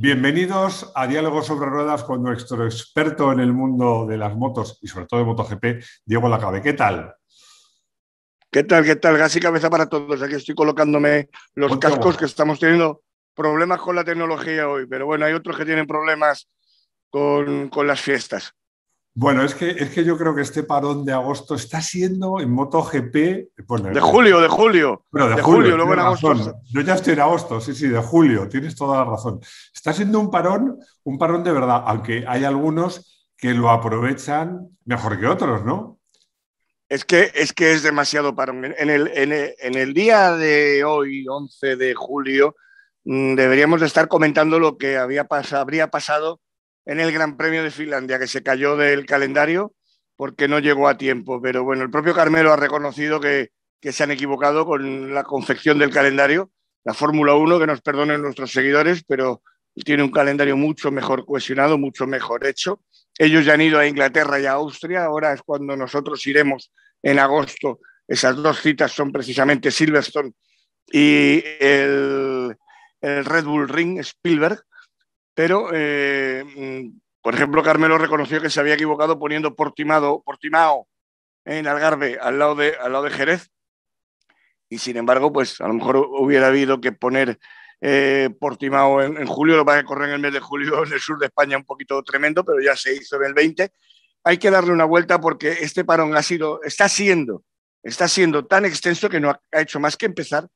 Bienvenidos a Diálogos sobre Ruedas con nuestro experto en el mundo de las motos y sobre todo de MotoGP, Diego Lacabe. ¿Qué tal? ¿Qué tal? ¿Qué tal? Gas y cabeza para todos. Aquí estoy colocándome los cascos que estamos teniendo problemas con la tecnología hoy, pero bueno, hay otros que tienen problemas con, con las fiestas. Bueno, es que, es que yo creo que este parón de agosto está siendo en MotoGP. de julio, de julio. de, julio, luego en agosto. Yo ya estoy en agosto, sí, sí, de julio, tienes toda la razón. Está siendo un parón, un parón de verdad, aunque hay algunos que lo aprovechan mejor que otros, ¿no? Es que es, que es demasiado parón. En el, en día de hoy, 11 de julio, mm, deberíamos estar comentando lo que había habría pasado en el Gran Premio de Finlandia, que se cayó del calendario porque no llegó a tiempo. Pero bueno, el propio Carmelo ha reconocido que, se han equivocado con la confección del calendario. La Fórmula 1, que nos perdonen nuestros seguidores, pero tiene un calendario mucho mejor cohesionado, mucho mejor hecho. Ellos ya han ido a Inglaterra y a Austria, ahora es cuando nosotros iremos en agosto. Esas dos citas son precisamente Silverstone y el Red Bull Ring Spielberg pero eh, mm, por ejemplo Carmelo reconoció que se había equivocado poniendo Portimao en Algarve al lado de, al lado de Jerez y sin embargo pues a lo mejor hubiera habido que poner eh, Portimao en, julio, lo va a correr en el mes de julio en el sur de España un poquito tremendo, pero ya se hizo en el 20. Hay que darle una vuelta porque este parón ha sido, está siendo, está siendo tan extenso que no ha hecho más que empezar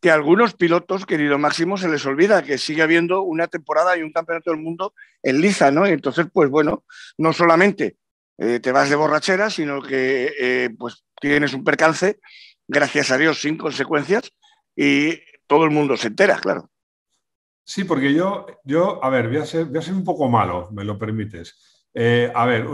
que a algunos pilotos, querido Máximo, se les olvida que sigue habiendo una temporada y un campeonato del mundo en liza, ¿no? Y Entonces, pues bueno, no solamente eh, te vas de borrachera, sino que eh, pues tienes un percance, gracias a Dios, sin consecuencias, y todo el mundo se entera, claro. Sí, porque yo, yo a ver, voy a ser, un poco malo, me lo permites. Eh, a ver,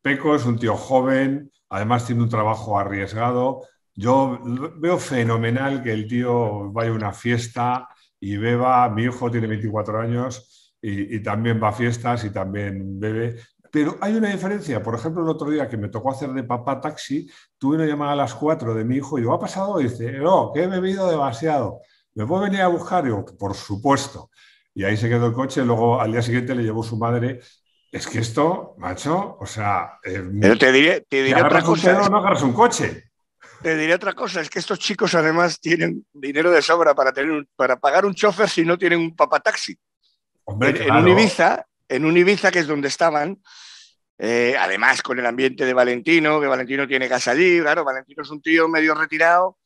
Peco es un tío joven, además tiene un trabajo arriesgado, yo veo fenomenal que el tío vaya a una fiesta y beba. Mi hijo tiene 24 años y, también va a fiestas y también bebe. Pero hay una diferencia. Por ejemplo, el otro día que me tocó hacer de papá taxi, tuve una llamada a las 4 de mi hijo y digo, ¿ha pasado? Y dice, no, que he bebido demasiado. ¿Me puedo venir a buscar? Y por supuesto. Y ahí se quedó el coche. Luego al día siguiente le llevó su madre es que esto, macho, o sea. Eh, te diré, te diré otra cosa. no agarras un coche. Te diré otra cosa, es que estos chicos además tienen dinero de sobra para, tener, para pagar un chofer si no tienen un papataxi. Hombre, en, un Ibiza, que es donde estaban, eh, además con el ambiente de Valentino, que Valentino tiene casa allí, claro, Valentino es un tío medio retirado,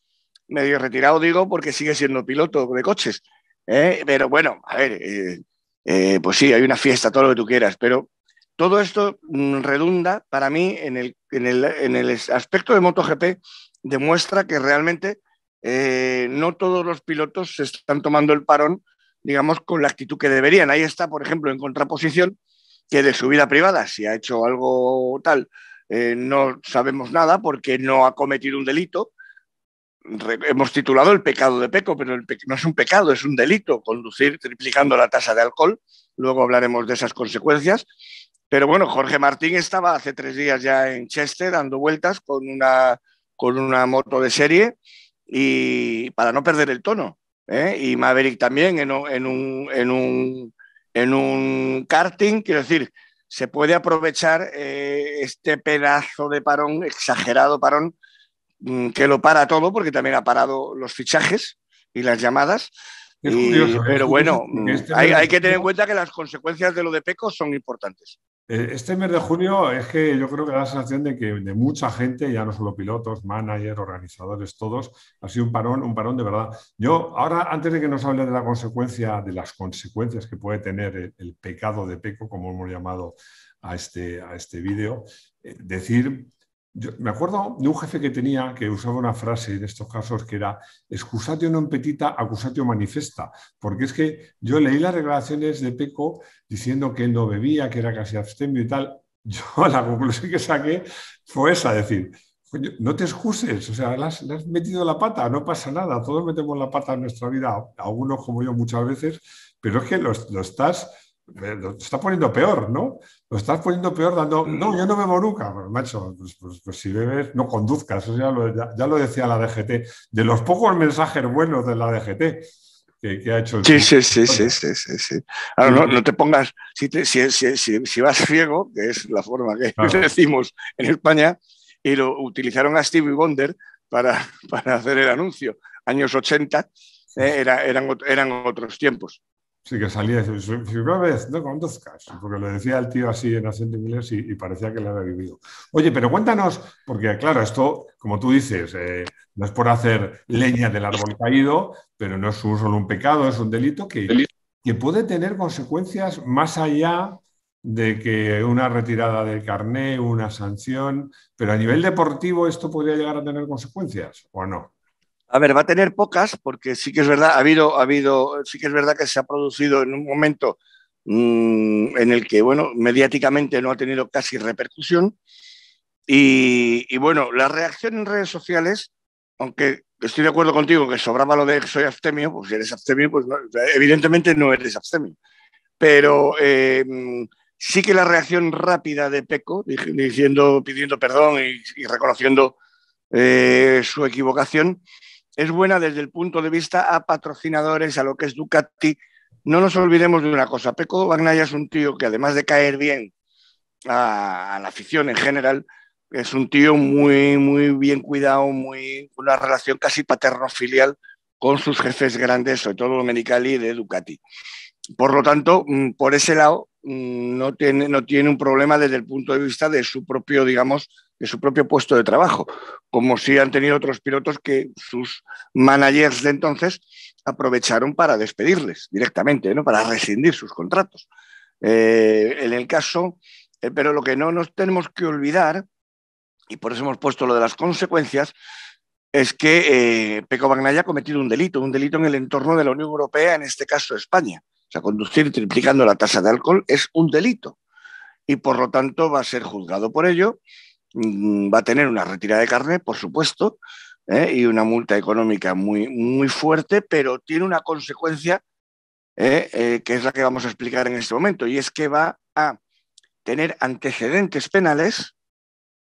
medio retirado digo porque sigue siendo piloto de coches, eh, pero bueno, a ver, eh, pues sí, hay una fiesta, todo lo que tú quieras, pero todo esto mm, redunda para mí en el, en el, en el aspecto de MotoGP demuestra que realmente eh, no todos los pilotos se están tomando el parón, digamos, con la actitud que deberían. Ahí está, por ejemplo, en contraposición, que de su vida privada, si ha hecho algo tal, eh, no sabemos nada porque no ha cometido un delito. hemos titulado el pecado de Peco, pero no es un pecado, es un delito conducir triplicando la tasa de alcohol. Luego hablaremos de esas consecuencias. Pero bueno, Jorge Martín estaba hace tres días ya en Chester dando vueltas con una con una moto de serie y para no perder el tono. ¿eh? Y Maverick también en, un, karting, quiero decir, se puede aprovechar eh, este pedazo de parón, exagerado parón, mm, que lo para todo, porque también ha parado los fichajes y las llamadas, es curioso, pero bueno, mm, este hay, que tener en cuenta que las consecuencias de lo de Pecos son importantes. Eh, este mes de junio es que yo creo que da la sensación de que de mucha gente, ya no solo pilotos, managers, organizadores, todos, ha sido un parón, un parón de verdad. Yo ahora, antes de que nos hable de la consecuencia, de las consecuencias que puede tener el, pecado de Peco, como hemos llamado a este, a este vídeo, eh, decir me acuerdo de un jefe que tenía que usaba una frase en estos casos que era excusatio non petita, o manifesta, porque es que yo leí las declaraciones de Peco diciendo que él no bebía, que era casi abstemio y tal. Yo la conclusión que saqué fue esa, decir, no te excuses, o sea, le has, metido la pata, no pasa nada, todos metemos la pata en nuestra vida, algunos como yo muchas veces, pero es que los lo estás lo está poniendo peor, ¿no? Lo estás poniendo peor dando, no, yo no bebo nunca, pues, macho, pues, pues, pues, si bebes, no conduzcas, ya, lo decía la DGT, de los pocos mensajes buenos de la DGT. Que, ha hecho sí, sí, sí, sí, sí, Ahora, no, te pongas, si, si, vas ciego, que es la forma que decimos en España, y lo utilizaron a Stevie Wonder para, hacer el anuncio, años 80, eh, eran, eran otros tiempos. Sí, que salía y si vez, no conduzcas, porque lo decía el tío así en acento inglés y, y, parecía que lo había vivido. Oye, pero cuéntanos, porque claro, esto, como tú dices, eh, no es por hacer leña del árbol caído, pero no es solo un pecado, es un delito que, que puede tener consecuencias más allá de que una retirada del carné, una sanción, pero a nivel deportivo esto podría llegar a tener consecuencias, ¿o no? A ver, va a tener pocas, porque sí que es verdad, ha habido, ha habido, sí que es verdad que se ha producido en un momento mm, en el que, bueno, mediáticamente no ha tenido casi repercusión. Y, bueno, la reacción en redes sociales, aunque estoy de acuerdo contigo que sobraba lo de soy abstemio, pues si eres abstemio, pues evidentemente no eres abstemio. Pero eh, sí que la reacción rápida de Peco, diciendo, pidiendo perdón y, reconociendo eh, su equivocación, es buena desde el punto de vista a patrocinadores, a lo que es Ducati. No nos olvidemos de una cosa, Peco Bagnaia es un tío que además de caer bien a, la afición en general, es un tío muy, muy bien cuidado, muy, una relación casi paterno-filial con sus jefes grandes, sobre todo Domenicali de Ducati. Por lo tanto, mm, por ese lado, mm, no tiene, no tiene un problema desde el punto de vista de su propio, digamos, de su propio puesto de trabajo, como si han tenido otros pilotos que sus managers de entonces aprovecharon para despedirles directamente, ¿no? para rescindir sus contratos. Eh, en el caso, eh, pero lo que no nos tenemos que olvidar, y por eso hemos puesto lo de las consecuencias, es que eh, Peco Bagnaya ha cometido un delito, un delito en el entorno de la Unión Europea, en este caso España. O sea, conducir triplicando la tasa de alcohol es un delito y por lo tanto va a ser juzgado por ello Mm, va a tener una retirada de carne, por supuesto, ¿eh? y una multa económica muy, muy fuerte, pero tiene una consecuencia ¿eh? Eh, que es la que vamos a explicar en este momento, y es que va a tener antecedentes penales,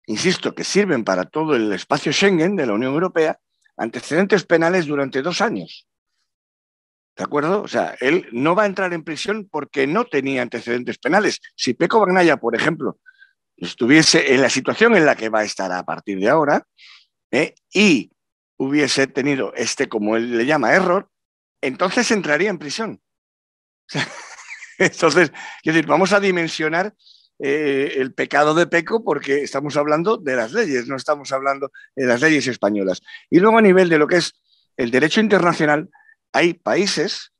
insisto, que sirven para todo el espacio Schengen de la Unión Europea, antecedentes penales durante dos años. ¿De acuerdo? O sea, él no va a entrar en prisión porque no tenía antecedentes penales. Si Peco Bagnaya, por ejemplo, estuviese en la situación en la que va a estar a partir de ahora ¿eh? y hubiese tenido este, como él le llama, error, entonces entraría en prisión. entonces, quiero decir, vamos a dimensionar eh, el pecado de peco porque estamos hablando de las leyes, no estamos hablando de las leyes españolas. Y luego a nivel de lo que es el derecho internacional, hay países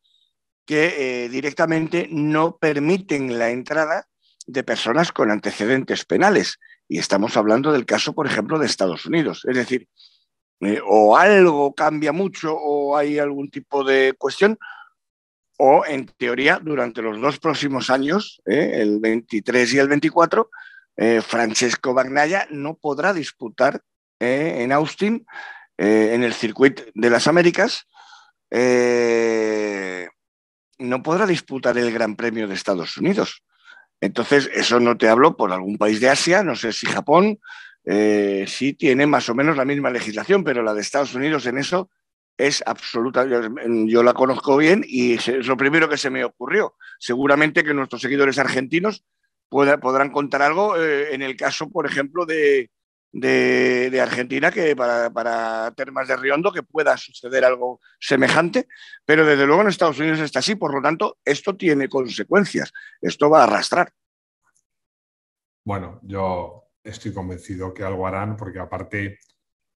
que eh, directamente no permiten la entrada de personas con antecedentes penales. Y estamos hablando del caso, por ejemplo, de Estados Unidos. Es decir, eh, o algo cambia mucho o hay algún tipo de cuestión, o en teoría durante los dos próximos años, eh, el 23 y el 24, eh, Francesco Bagnaia no podrá disputar en Austin, en el circuito de las Américas, no podrá disputar el Gran Premio de Estados Unidos. Entonces, eso no te hablo por algún país de Asia, no sé si Japón, eh, sí tiene más o menos la misma legislación, pero la de Estados Unidos en eso es absoluta. Yo la conozco bien y es lo primero que se me ocurrió. Seguramente que nuestros seguidores argentinos podrán contar algo eh, en el caso, por ejemplo, de, de, Argentina que para, termas de Riondo que pueda suceder algo semejante, pero desde luego en Estados Unidos está así, por lo tanto, esto tiene consecuencias, esto va a arrastrar. Bueno, yo estoy convencido que algo harán, porque aparte,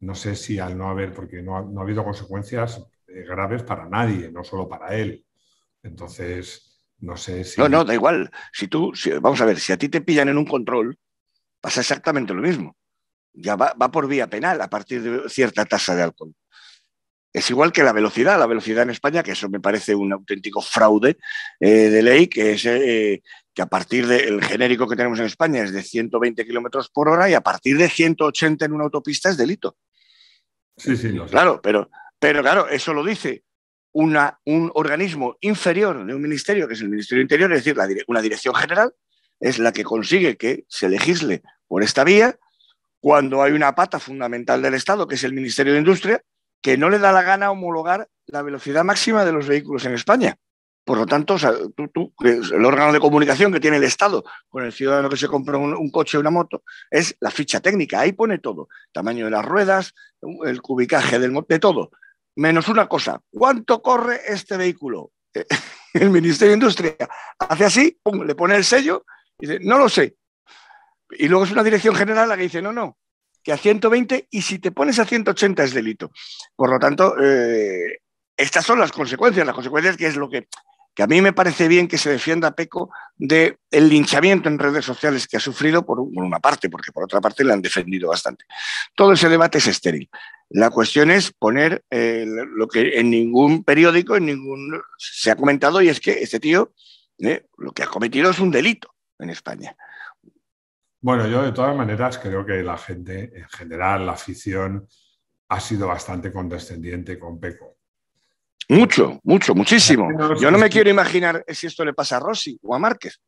no sé si al no haber, porque no ha, habido consecuencias eh, graves para nadie, no solo para él. Entonces, no sé si... No, no, da igual. Si tú, si, vamos a ver, si a ti te pillan en un control, pasa exactamente lo mismo ya va, por vía penal a partir de cierta tasa de alcohol. Es igual que la velocidad, la velocidad en España, que eso me parece un auténtico fraude eh, de ley, que es eh, que a partir del genérico que tenemos en España es de 120 kilómetros por hora y a partir de 180 en una autopista es delito. Sí, sí, Claro, pero, pero claro, eso lo dice un organismo inferior de un ministerio, que es el Ministerio Interior, es decir, una dirección general, es la que consigue que se legisle por esta vía cuando hay una pata fundamental del Estado, que es el Ministerio de Industria, que no le da la gana homologar la velocidad máxima de los vehículos en España. Por lo tanto, tú, el órgano de comunicación que tiene el Estado con el ciudadano que se compra un, coche o una moto es la ficha técnica. Ahí pone todo. Tamaño de las ruedas, el cubicaje del, de todo. Menos una cosa. ¿Cuánto corre este vehículo? El Ministerio de Industria hace así, pum, le pone el sello y dice, no lo sé, y luego es una dirección general la que dice, no, no, que a 120 y si te pones a 180 es delito. Por lo tanto, eh, estas son las consecuencias. Las consecuencias que es lo que, a mí me parece bien que se defienda Peco del linchamiento en redes sociales que ha sufrido por, una parte, porque por otra parte le han defendido bastante. Todo ese debate es estéril. La cuestión es poner eh, lo que en ningún periódico, en ningún se ha comentado, y es que este tío eh, lo que ha cometido es un delito en España. Bueno, yo de todas maneras creo que la gente, en general, la afición, ha sido bastante condescendiente con Peco. Mucho, mucho, muchísimo. Yo no me quiero imaginar si esto le pasa a Rossi o a Márquez.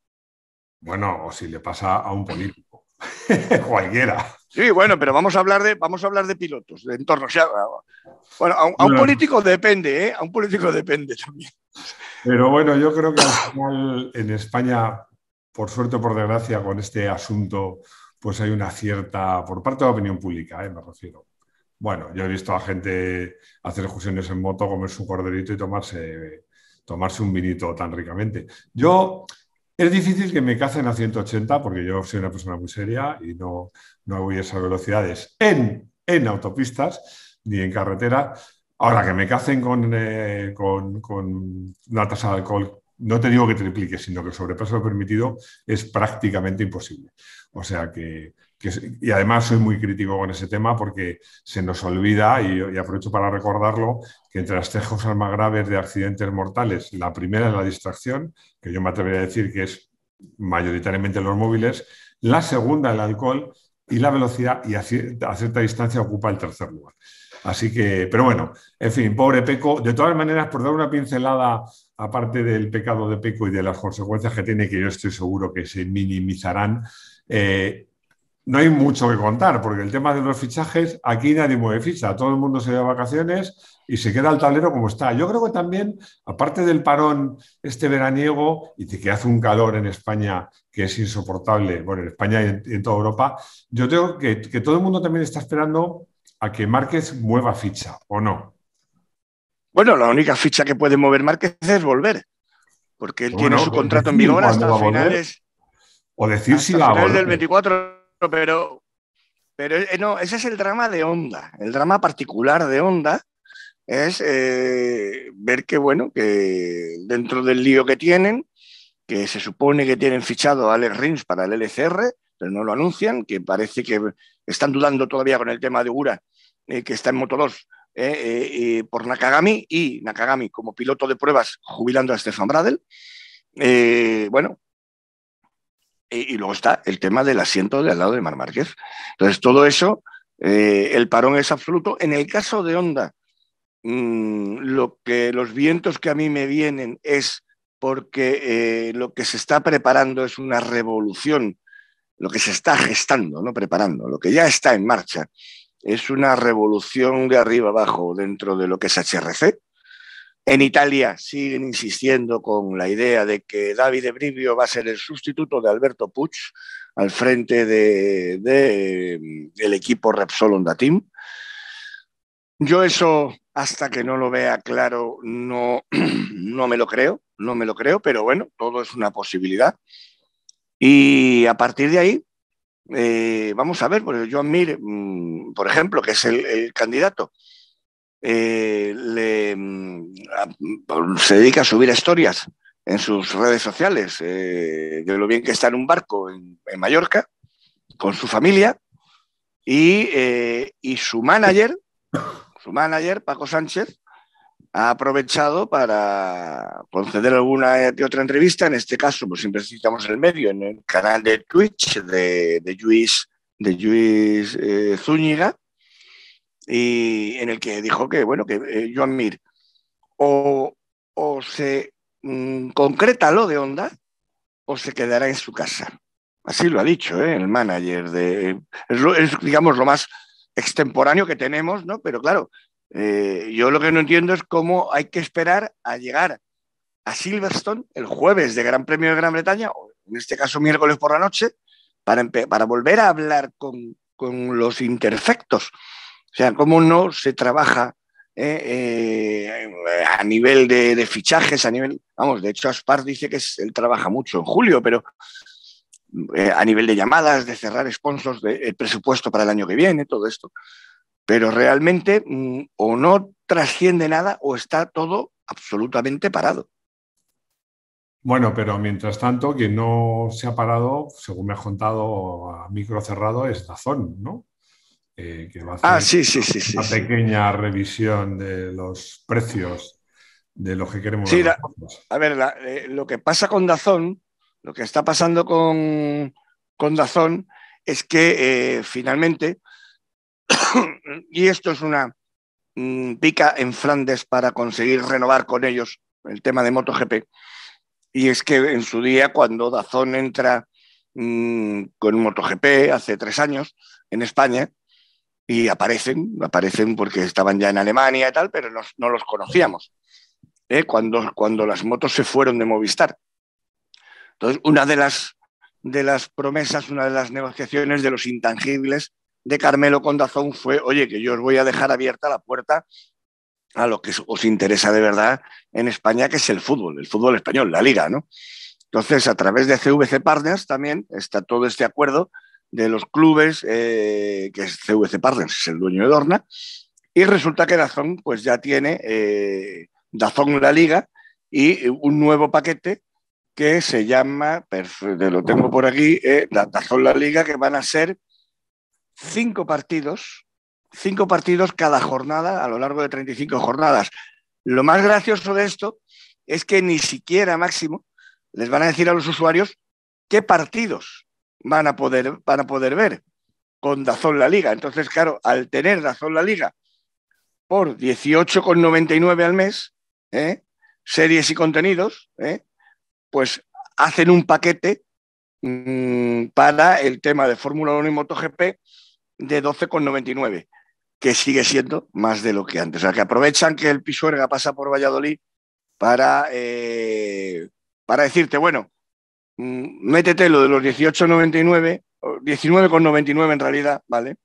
Bueno, o si le pasa a un político, cualquiera. Sí, bueno, pero vamos a hablar de, vamos a hablar de pilotos, de entornos. bueno, a, un político depende, ¿eh? A un político depende también. Pero bueno, yo creo que en España por suerte o por desgracia, con este asunto, pues hay una cierta, por parte de la opinión pública, ¿eh? me refiero. Bueno, yo he visto a gente hacer excursiones en moto, comer su corderito y tomarse, tomarse un vinito tan ricamente. Yo, es difícil que me cacen a 180 porque yo soy una persona muy seria y no, voy a esas velocidades en, en autopistas ni en carretera. Ahora que me cacen eh, con, con una tasa de alcohol no te digo que triplique, sino que el lo permitido es prácticamente imposible. O sea que, y además soy muy crítico con ese tema porque se nos olvida, y, y, aprovecho para recordarlo, que entre las tres cosas más graves de accidentes mortales, la primera es la distracción, que yo me atrevería a decir que es mayoritariamente los móviles, la segunda el alcohol y la velocidad y a cierta distancia ocupa el tercer lugar. Así que, pero bueno, en fin, pobre Peco. De todas maneras, por dar una pincelada, aparte del pecado de Peco y de las consecuencias que tiene, que yo estoy seguro que se minimizarán, eh, no hay mucho que contar, porque el tema de los fichajes, aquí nadie mueve ficha, todo el mundo se va a vacaciones y se queda el tablero como está. Yo creo que también, aparte del parón este veraniego y de que hace un calor en España que es insoportable, bueno, en España y en, toda Europa, yo creo que todo el mundo también está esperando a que Márquez mueva ficha, ¿o no? Bueno, la única ficha que puede mover Márquez es volver, porque él tiene su contrato en vigor hasta finales. O decir si la finales del 24, pero, pero eh, no, ese es el drama de Onda, el drama particular de Onda es eh, ver que, bueno, que dentro del lío que tienen, que se supone que tienen fichado a Alex Rins para el LCR, pero no lo anuncian, que parece que están dudando todavía con el tema de Ura eh, que está en Moto 2 eh, eh, por Nakagami, y Nakagami como piloto de pruebas jubilando a Stefan Bradel. bueno, y, luego está el tema del asiento de al lado de Mar Márquez. Entonces, todo eso, el parón es absoluto. En el caso de Honda, mm, lo que, los vientos que a mí me vienen es porque lo que se está preparando es una revolución lo que se está gestando, no preparando, lo que ya está en marcha, es una revolución de arriba abajo dentro de lo que es HRC. En Italia siguen insistiendo con la idea de que David Brivio va a ser el sustituto de Alberto Puig al frente de, del equipo Repsol Honda Team. Yo eso, hasta que no lo vea claro, no, no me lo creo, no me lo creo, pero bueno, todo es una posibilidad. Y a partir de ahí, eh, vamos a ver, porque Joan Mir, mm, por ejemplo, que es el, candidato, eh, mm, se dedica a subir historias en sus redes sociales eh, de lo bien que está en un barco en, Mallorca con su familia y, y su manager, su manager, Paco Sánchez, ha aprovechado para conceder alguna otra entrevista. En este caso, pues siempre necesitamos el medio, en el canal de Twitch de, de Luis, de Luis, eh, Zúñiga, y en el que dijo que, bueno, que eh, Joan Mir o, se mm, concreta lo de Onda o se quedará en su casa. Así lo ha dicho eh, el manager. De, es, digamos, lo más extemporáneo que tenemos, ¿no? Pero claro, eh, yo lo que no entiendo es cómo hay que esperar a llegar a Silverstone el jueves de Gran Premio de Gran Bretaña, o en este caso miércoles por la noche, para, para volver a hablar con, los interfectos, O sea, cómo no se trabaja eh, eh, a nivel de, fichajes, a nivel, vamos, de hecho Aspar dice que él trabaja mucho en julio, pero a nivel de llamadas, de cerrar sponsors, de, el presupuesto para el año que viene, todo esto pero realmente mm, o no trasciende nada o está todo absolutamente parado. Bueno, pero mientras tanto, quien no se ha parado, según me has contado a micro cerrado, es Dazón, ¿no? Eh, que va a ah, hacer ah, sí, sí, sí, una pequeña revisión de los precios de lo que queremos. Sí, a ver, eh, lo que pasa con Dazón, lo que está pasando con, con Dazón es que eh, finalmente y esto es una mm, pica en Flandes para conseguir renovar con ellos el tema de MotoGP. Y es que en su día, cuando Dazón entra mm, con MotoGP hace tres años en España, y aparecen, aparecen porque estaban ya en Alemania y tal, pero no, los conocíamos, ¿eh? cuando, cuando las motos se fueron de Movistar. Entonces, una de las, de las promesas, una de las negociaciones de los intangibles de Carmelo Condazón fue, oye, que yo os voy a dejar abierta la puerta a lo que os interesa de verdad en España, que es el fútbol, el fútbol español, la liga, ¿no? Entonces, a través de CVC Partners también está todo este acuerdo de los clubes, eh, que es CVC Partners, es el dueño de Dorna, y resulta que Dazón pues ya tiene eh, Dazón la liga y un nuevo paquete que se llama, lo tengo por aquí, eh, Dazón la liga, que van a ser cinco partidos, cinco partidos cada jornada a lo largo de 35 jornadas. Lo más gracioso de esto es que ni siquiera máximo les van a decir a los usuarios qué partidos van a poder, van poder ver con Dazón la Liga. Entonces, claro, al tener Dazón la Liga por 18,99 al mes, ¿eh? series y contenidos, ¿eh? pues hacen un paquete mm, para el tema de Fórmula 1 y MotoGP de 12,99, que sigue siendo más de lo que antes. O sea, que aprovechan que el Pisuerga pasa por Valladolid para, eh, para decirte, bueno, mm, métete lo de los 18,99, 19,99 en realidad, ¿vale?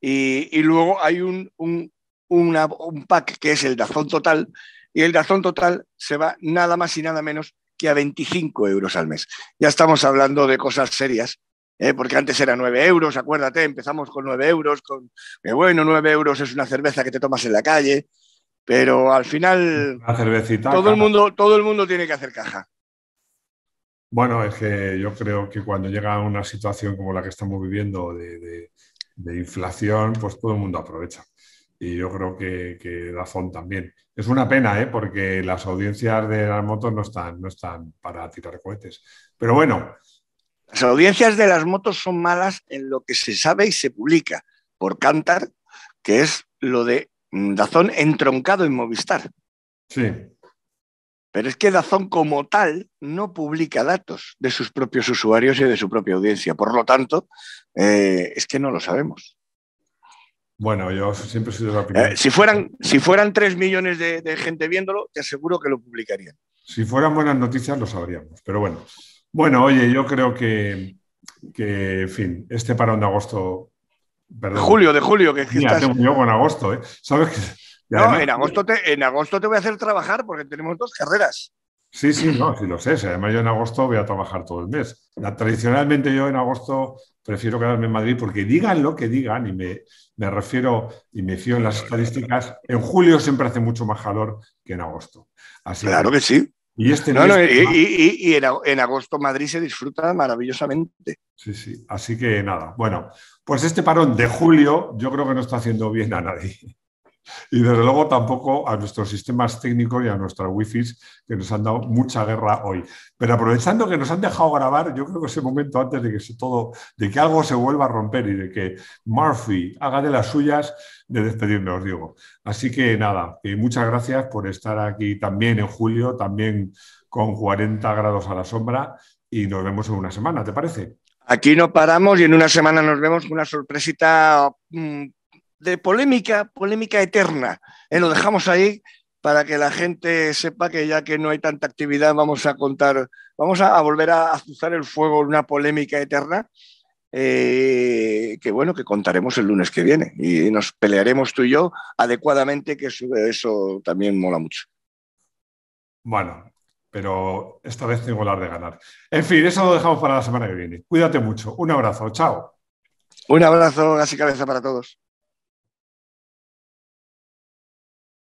Y, luego hay un, un, un, pack que es el Dazón Total, y el Dazón Total se va nada más y nada menos que a 25 euros al mes. Ya estamos hablando de cosas serias ¿eh? porque antes era 9 euros, acuérdate, empezamos con 9 euros, con, eh, bueno, 9 euros es una cerveza que te tomas en la calle, pero al final todo el, mundo, todo el mundo tiene que hacer caja. Bueno, es que yo creo que cuando llega una situación como la que estamos viviendo de, inflación, pues todo el mundo aprovecha. Y yo creo que, que razón también. Es una pena, ¿eh? porque las audiencias de las motos no están, no están para tirar cohetes. Pero bueno, las audiencias de las motos son malas en lo que se sabe y se publica por Cantar, que es lo de mm, Dazón entroncado en Movistar. Sí. Pero es que Dazón como tal no publica datos de sus propios usuarios y de su propia audiencia. Por lo tanto, eh, es que no lo sabemos. Bueno, yo siempre soy de la eh, si, fueran, si fueran 3 millones de gente viéndolo, te aseguro que lo publicarían. Si fueran buenas noticias, lo sabríamos. Pero bueno, bueno, oye, yo creo que, en fin, este parón de agosto. De julio, de julio, que que. estás... yo con agosto, ¿eh? ¿Sabes que no, en, agosto te, en agosto te voy a hacer trabajar porque tenemos dos carreras. Sí, sí, no, sí lo sé. además, yo en agosto voy a trabajar todo el mes. tradicionalmente yo en agosto prefiero quedarme en Madrid porque digan lo que digan y me, refiero y me fío en las estadísticas. En julio siempre hace mucho más calor que en agosto. Así claro que sí. Y este en agosto Madrid se disfruta maravillosamente. Sí, sí. Así que nada. Bueno, pues este parón de julio yo creo que no está haciendo bien a nadie. Y desde luego tampoco a nuestros sistemas técnicos y a nuestras wifis que nos han dado mucha guerra hoy. Pero aprovechando que nos han dejado grabar, yo creo que es el momento antes de que todo, de que algo se vuelva a romper y de que Murphy haga de las suyas, de despedirnos, digo. Así que nada, muchas gracias por estar aquí también en julio, también con 40 grados a la sombra, y nos vemos en una semana, ¿te parece? Aquí no paramos y en una semana nos vemos con una sorpresita mm, de polémica, polémica eterna. Eh, lo dejamos ahí para que la gente sepa que ya que no hay tanta actividad, vamos a contar, vamos a, volver a azuzar el fuego en una polémica eterna. Eh, que bueno, que contaremos el lunes que viene y nos pelearemos tú y yo adecuadamente, que eso, eso también mola mucho. Bueno, pero esta vez tengo la de ganar. En fin, eso lo dejamos para la semana que viene. Cuídate mucho. Un abrazo. Chao. Un abrazo, así cabeza para todos.